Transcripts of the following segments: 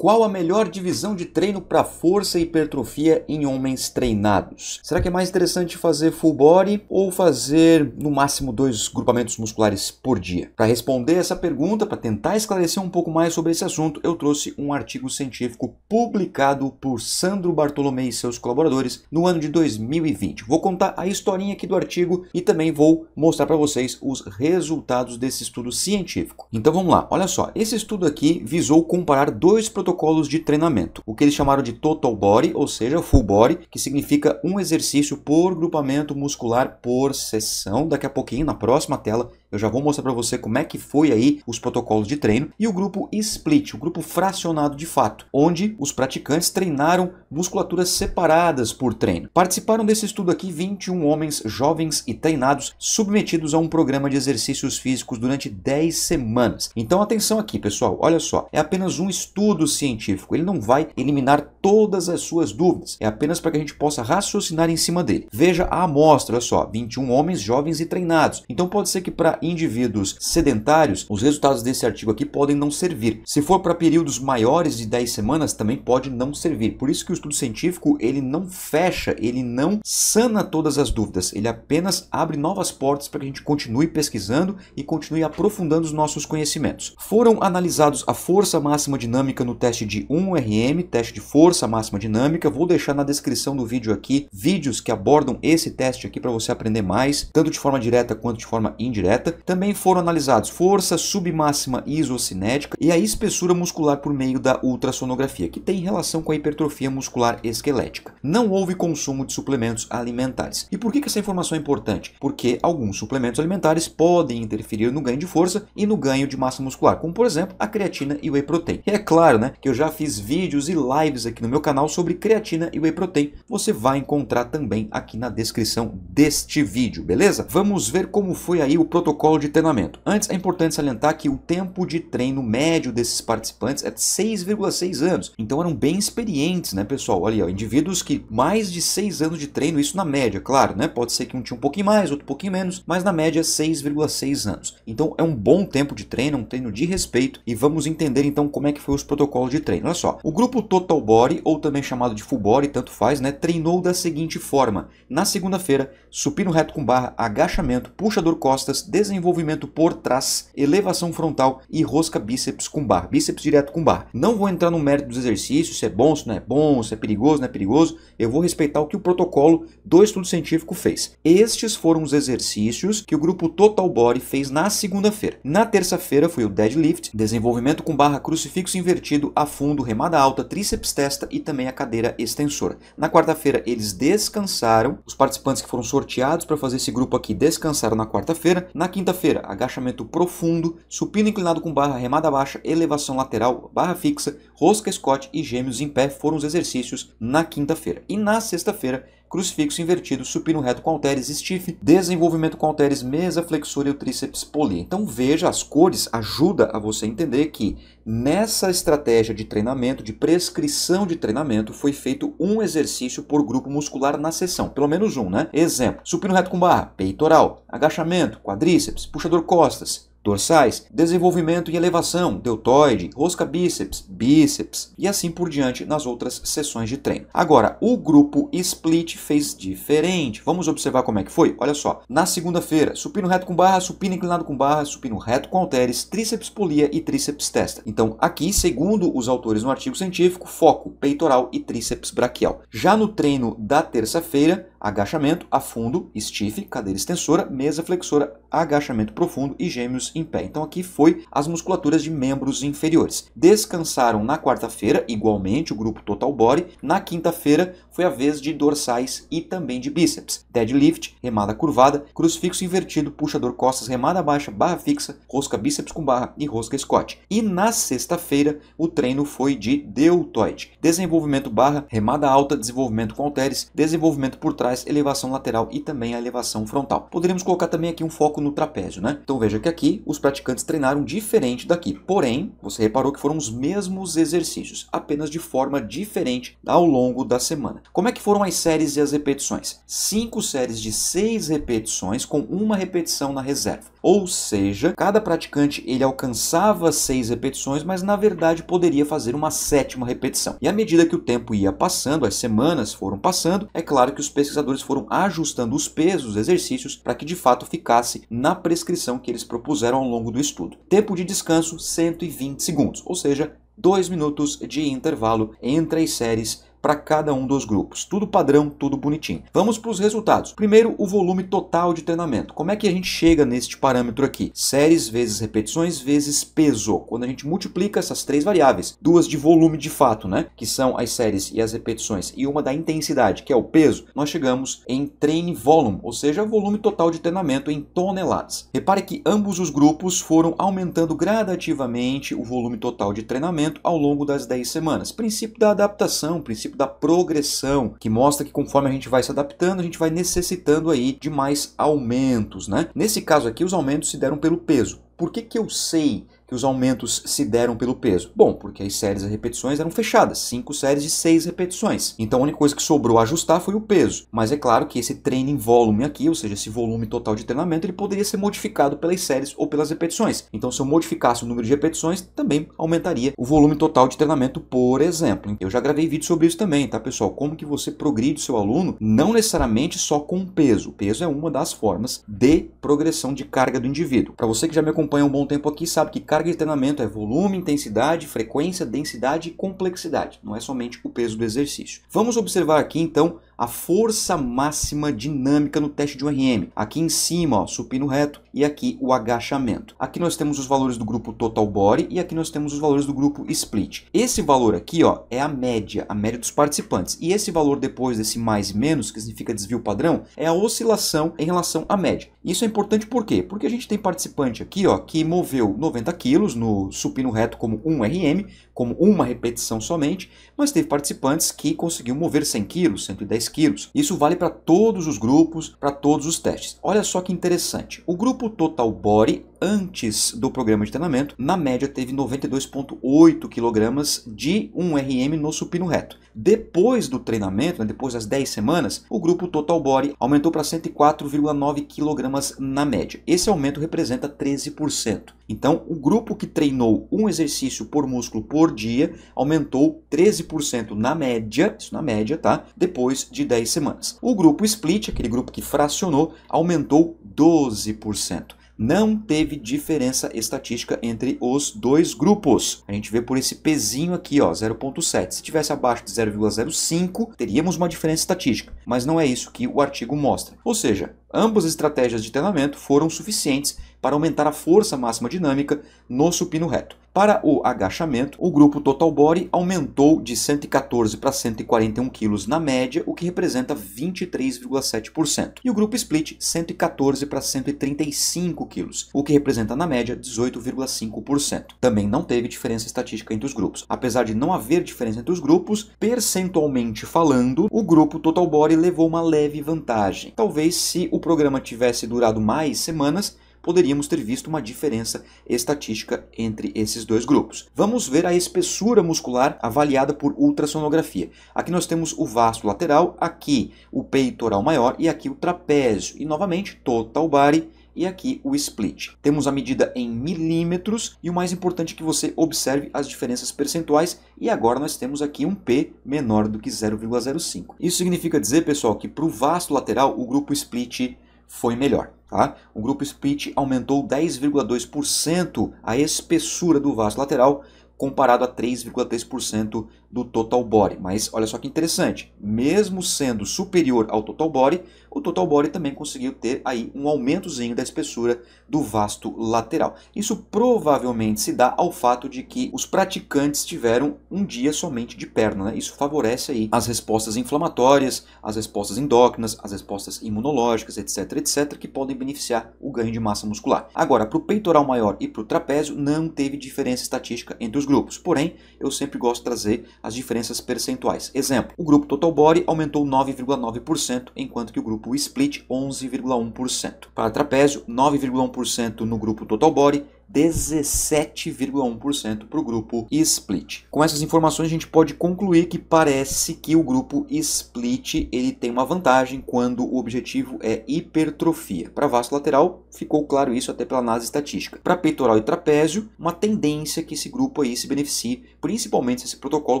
Qual a melhor divisão de treino para força e hipertrofia em homens treinados? Será que é mais interessante fazer full body ou fazer no máximo dois grupamentos musculares por dia? Para responder essa pergunta, para tentar esclarecer um pouco mais sobre esse assunto, eu trouxe um artigo científico publicado por Sandro Bartolomei e seus colaboradores no ano de 2020. Vou contar a historinha aqui do artigo e também vou mostrar para vocês os resultados desse estudo científico. Então vamos lá, olha só, esse estudo aqui visou comparar dois protocolos protocolos de treinamento, o que eles chamaram de total body, ou seja, full body, que significa um exercício por grupamento muscular por sessão. Daqui a pouquinho, na próxima tela, eu já vou mostrar para você como é que foi aí os protocolos de treino e o grupo split, o grupo fracionado de fato, onde os praticantes treinaram musculaturas separadas por treino. Participaram desse estudo aqui 21 homens jovens e treinados submetidos a um programa de exercícios físicos durante 10 semanas. Então atenção aqui, pessoal, olha só, é apenas um estudo científico, ele não vai eliminar todas as suas dúvidas, é apenas para que a gente possa raciocinar em cima dele. Veja a amostra, olha só, 21 homens jovens e treinados. Então pode ser que para indivíduos sedentários, os resultados desse artigo aqui podem não servir. Se for para períodos maiores de 10 semanas, também pode não servir. Por isso que o estudo científico, ele não fecha, ele não sana todas as dúvidas, ele apenas abre novas portas para que a gente continue pesquisando e continue aprofundando os nossos conhecimentos. Foram analisados a força máxima dinâmica no teste teste de 1RM, teste de força máxima dinâmica. Vou deixar na descrição do vídeo aqui vídeos que abordam esse teste aqui para você aprender mais, tanto de forma direta quanto de forma indireta. Também foram analisados força submáxima isocinética e a espessura muscular por meio da ultrassonografia, que tem relação com a hipertrofia muscular esquelética. Não houve consumo de suplementos alimentares. E por que, essa informação é importante? Porque alguns suplementos alimentares podem interferir no ganho de força e no ganho de massa muscular, como por exemplo a creatina e o whey protein. E é claro, né, que eu já fiz vídeos e lives aqui no meu canal sobre creatina e whey protein. Você vai encontrar também aqui na descrição deste vídeo, beleza? Vamos ver como foi aí o protocolo de treinamento. Antes, é importante salientar que o tempo de treino médio desses participantes é de 6,6 anos. Então eram bem experientes, né, pessoal? Olha, ó, indivíduos que mais de 6 anos de treino, isso na média, claro, né? Pode ser que um tinha um pouquinho mais, outro um pouquinho menos, mas na média 6,6 anos. Então é um bom tempo de treino, é um treino de respeito e vamos entender então como é que foi os protocolos de treino. Olha só, o grupo Total Body, ou também chamado de Full Body, tanto faz, né, treinou da seguinte forma. Na segunda-feira, supino reto com barra, agachamento, puxador costas, desenvolvimento por trás, elevação frontal e rosca bíceps com barra, bíceps direto com barra. Não vou entrar no mérito dos exercícios, se é bom, se não é bom, se é perigoso, não é perigoso. Eu vou respeitar o que o protocolo do estudo científico fez. Estes foram os exercícios que o grupo Total Body fez na segunda-feira. Na terça-feira foi o deadlift, desenvolvimento com barra crucifixo invertido, a fundo, remada alta, tríceps testa e também a cadeira extensora. Na quarta-feira eles descansaram, os participantes que foram sorteados para fazer esse grupo aqui descansaram na quarta-feira. Na quinta-feira, agachamento profundo, supino inclinado com barra, remada baixa, elevação lateral, barra fixa, rosca Scott e gêmeos em pé foram os exercícios na quinta-feira. E na sexta-feira crucifixo invertido, supino reto com halteres stiff, desenvolvimento com halteres mesa, flexor e o tríceps poli. Então veja, as cores ajuda a você entender que nessa estratégia de treinamento, de prescrição de treinamento, foi feito um exercício por grupo muscular na sessão, pelo menos um, né? Exemplo, supino reto com barra, peitoral, agachamento, quadríceps, puxador costas, dorsais, desenvolvimento e elevação, deltoide, rosca bíceps, bíceps e assim por diante nas outras sessões de treino. Agora, o grupo split fez diferente. Vamos observar como é que foi? Olha só. Na segunda-feira, supino reto com barra, supino inclinado com barra, supino reto com halteres, tríceps polia e tríceps testa. Então, aqui, segundo os autores no artigo científico, foco peitoral e tríceps braquial. Já no treino da terça-feira, agachamento, afundo, stiff, cadeira extensora, mesa flexora, agachamento profundo e gêmeos em pé. Então aqui foi as musculaturas de membros inferiores. Descansaram na quarta-feira, igualmente, o grupo total body. Na quinta-feira foi a vez de dorsais e também de bíceps. Deadlift, remada curvada, crucifixo invertido, puxador costas, remada baixa, barra fixa, rosca bíceps com barra e rosca Scott. E na sexta-feira o treino foi de deltoide. Desenvolvimento barra, remada alta, desenvolvimento com halteres, desenvolvimento por trás trás, elevação lateral e também a elevação frontal. Poderíamos colocar também aqui um foco no trapézio, né? Então veja que aqui os praticantes treinaram diferente daqui, porém, você reparou que foram os mesmos exercícios, apenas de forma diferente ao longo da semana. Como é que foram as séries e as repetições? Cinco séries de seis repetições com uma repetição na reserva. Ou seja, cada praticante ele alcançava seis repetições, mas na verdade poderia fazer uma sétima repetição. E à medida que o tempo ia passando, as semanas foram passando, é claro que os pesquisadores pesquisadores foram ajustando os pesos os exercícios para que de fato ficasse na prescrição que eles propuseram ao longo do estudo. Tempo de descanso 120 segundos, ou seja, 2 minutos de intervalo entre as séries para cada um dos grupos. Tudo padrão, tudo bonitinho. Vamos para os resultados. Primeiro, o volume total de treinamento. Como é que a gente chega neste parâmetro aqui? Séries vezes repetições vezes peso. Quando a gente multiplica essas três variáveis, duas de volume de fato, né, que são as séries e as repetições, e uma da intensidade, que é o peso, nós chegamos em train volume, ou seja, volume total de treinamento em toneladas. Repare que ambos os grupos foram aumentando gradativamente o volume total de treinamento ao longo das 10 semanas. Princípio da adaptação, princípio princípio tipo da progressão, que mostra que conforme a gente vai se adaptando, a gente vai necessitando aí de mais aumentos, né? Nesse caso aqui, os aumentos se deram pelo peso. Por que, que eu sei que os aumentos se deram pelo peso? Bom, porque as séries e repetições eram fechadas, cinco séries de seis repetições. Então a única coisa que sobrou ajustar foi o peso. Mas é claro que esse treino em volume aqui, ou seja, esse volume total de treinamento, ele poderia ser modificado pelas séries ou pelas repetições. Então se eu modificasse o número de repetições, também aumentaria o volume total de treinamento, por exemplo. Eu já gravei vídeo sobre isso também, tá pessoal? Como que você progride seu aluno, não necessariamente só com peso. O peso é uma das formas de progressão de carga do indivíduo. Para você que já me acompanha acompanha um bom tempo aqui sabe que carga de treinamento é volume, intensidade, frequência, densidade e complexidade, não é somente o peso do exercício. Vamos observar aqui então a força máxima dinâmica no teste de um RM Aqui em cima, ó, supino reto e aqui o agachamento. Aqui nós temos os valores do grupo total body e aqui nós temos os valores do grupo split. Esse valor aqui ó, é a média, a média dos participantes. E esse valor depois desse mais e menos, que significa desvio padrão, é a oscilação em relação à média. Isso é importante por quê? Porque a gente tem participante aqui ó, que moveu 90 quilos no supino reto como um RM, como uma repetição somente, mas teve participantes que conseguiu mover 100 quilos, 110 quilos. Isso vale para todos os grupos, para todos os testes. Olha só que interessante. O grupo Total Body antes do programa de treinamento, na média teve 92,8 kg de 1RM no supino reto. Depois do treinamento, né, depois das 10 semanas, o grupo Total Body aumentou para 104,9 kg na média. Esse aumento representa 13%. Então, o grupo que treinou um exercício por músculo por dia aumentou 13% na média, isso na média, tá? Depois de 10 semanas. O grupo split, aquele grupo que fracionou, aumentou 12% não teve diferença estatística entre os dois grupos. A gente vê por esse pezinho aqui, ó, 0.7. Se tivesse abaixo de 0,05, teríamos uma diferença estatística, mas não é isso que o artigo mostra. Ou seja, Ambas estratégias de treinamento foram suficientes para aumentar a força máxima dinâmica no supino reto. Para o agachamento, o grupo Total Body aumentou de 114 para 141 kg na média, o que representa 23,7%. E o grupo Split, 114 para 135 kg, o que representa na média 18,5%. Também não teve diferença estatística entre os grupos. Apesar de não haver diferença entre os grupos, percentualmente falando, o grupo Total Body levou uma leve vantagem. Talvez se o o programa tivesse durado mais semanas, poderíamos ter visto uma diferença estatística entre esses dois grupos. Vamos ver a espessura muscular avaliada por ultrassonografia. Aqui nós temos o vasto lateral, aqui o peitoral maior e aqui o trapézio. E novamente, total body e aqui o split. Temos a medida em milímetros e o mais importante é que você observe as diferenças percentuais e agora nós temos aqui um P menor do que 0,05. Isso significa dizer, pessoal, que para o vasto lateral o grupo split foi melhor. Tá? O grupo split aumentou 10,2% a espessura do vaso lateral comparado a 3,3% do total body. Mas olha só que interessante, mesmo sendo superior ao total body, o total body também conseguiu ter aí um aumentozinho da espessura do vasto lateral. Isso provavelmente se dá ao fato de que os praticantes tiveram um dia somente de perna. Né? Isso favorece aí as respostas inflamatórias, as respostas endócrinas, as respostas imunológicas, etc, etc, que podem beneficiar o ganho de massa muscular. Agora, para o peitoral maior e para o trapézio, não teve diferença estatística entre os grupos. Porém, eu sempre gosto de trazer as diferenças percentuais. Exemplo, o grupo Total Body aumentou 9,9%, enquanto que o grupo Split 11,1%. Para trapézio, 9,1% no grupo Total Body 17,1% para o grupo Split. Com essas informações a gente pode concluir que parece que o grupo Split ele tem uma vantagem quando o objetivo é hipertrofia. Para vasto lateral Ficou claro isso até pela análise estatística. Para peitoral e trapézio, uma tendência que esse grupo aí se beneficie, principalmente se esse protocolo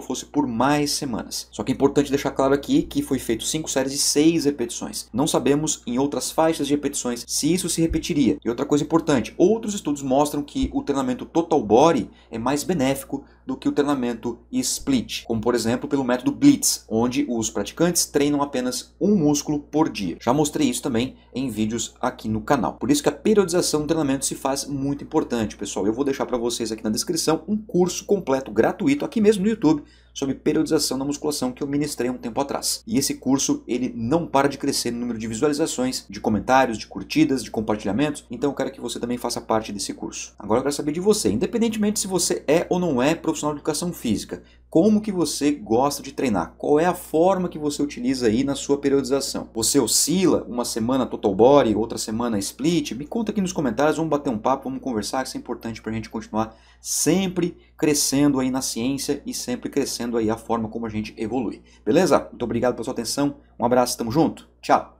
fosse por mais semanas. Só que é importante deixar claro aqui que foi feito 5 séries de 6 repetições. Não sabemos em outras faixas de repetições se isso se repetiria. E outra coisa importante, outros estudos mostram que o treinamento total body é mais benéfico do que o treinamento split, como por exemplo pelo método Blitz, onde os praticantes treinam apenas um músculo por dia. Já mostrei isso também em vídeos aqui no canal. Por isso que a periodização do treinamento se faz muito importante, pessoal. Eu vou deixar para vocês aqui na descrição um curso completo gratuito aqui mesmo no YouTube sobre periodização da musculação que eu ministrei um tempo atrás. E esse curso, ele não para de crescer no número de visualizações, de comentários, de curtidas, de compartilhamentos, então eu quero que você também faça parte desse curso. Agora eu quero saber de você, independentemente se você é ou não é profissional de educação física, como que você gosta de treinar, qual é a forma que você utiliza aí na sua periodização. Você oscila uma semana total body, outra semana split? Me conta aqui nos comentários, vamos bater um papo, vamos conversar, isso é importante para a gente continuar sempre crescendo aí na ciência e sempre crescendo aí a forma como a gente evolui. Beleza? Muito obrigado pela sua atenção, um abraço, tamo junto, tchau!